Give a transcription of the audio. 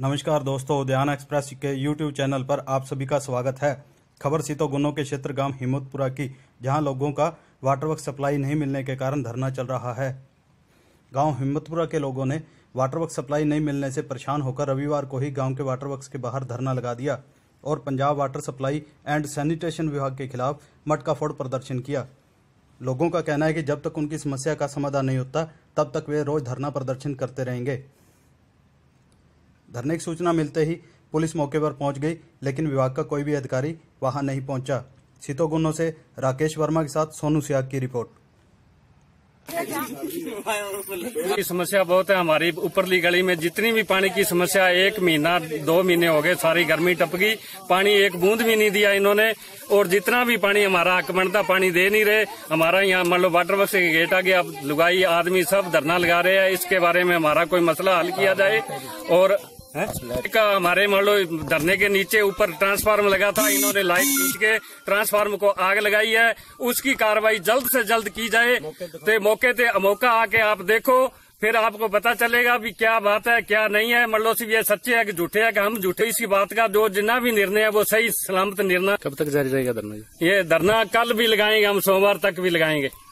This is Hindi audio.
नमस्कार दोस्तों उद्यान एक्सप्रेस के यूट्यूब चैनल पर आप सभी का स्वागत है खबर सीतो गुनो के क्षेत्र गांव हिम्मतपुरा की जहां लोगों का वाटर वर्क सप्लाई नहीं मिलने के कारण धरना चल रहा है गांव हिम्मतपुरा के लोगों ने वाटर वर्क सप्लाई नहीं मिलने से परेशान होकर रविवार को ही गाँव के वाटर वर्क के बाहर धरना लगा दिया और Punjab water supply and sanitation विभाग के खिलाफ मटका फोड़ प्रदर्शन किया लोगों का कहना है कि जब तक उनकी समस्या का समाधान नहीं होता तब तक वे रोज धरना प्रदर्शन करते रहेंगे धरने की सूचना मिलते ही पुलिस मौके पर पहुंच गई लेकिन विभाग का कोई भी अधिकारी वहां नहीं पहुंचा सीतो सीतोगुन्नों से राकेश वर्मा के साथ सोनू सियाग की रिपोर्ट की समस्या बहुत है हमारी ऊपरली गली में जितनी भी पानी की समस्या एक महीना दो महीने हो गए सारी गर्मी टप गई पानी एक बूंद भी नहीं दिया इन्होंने और जितना भी पानी हमारा हक बनता पानी दे नहीं रहे हमारा यहाँ मान लो वाटर वर्क के गेट आ गया लुगाई आदमी सब धरना लगा रहे हैं इसके बारे में हमारा कोई मसला हल किया जाए और का हमारे मान लो धरने के नीचे ऊपर ट्रांसफार्म लगा था इन्होंने लाइट खींच के ट्रांसफार्म को आग लगाई है उसकी कार्रवाई जल्द से जल्द की जाए तो मौके पे मौका आके आप देखो फिर आपको पता चलेगा भी क्या बात है क्या नहीं है मतलब सिर्फ ये सच्चे है कि झूठे है कि हम झूठे इसी बात का जो जितना भी निर्णय है वो सही सलामत निर्णय कब तक जारी रहेगा धरना ये धरना कल भी लगाएंगे हम सोमवार तक भी लगाएंगे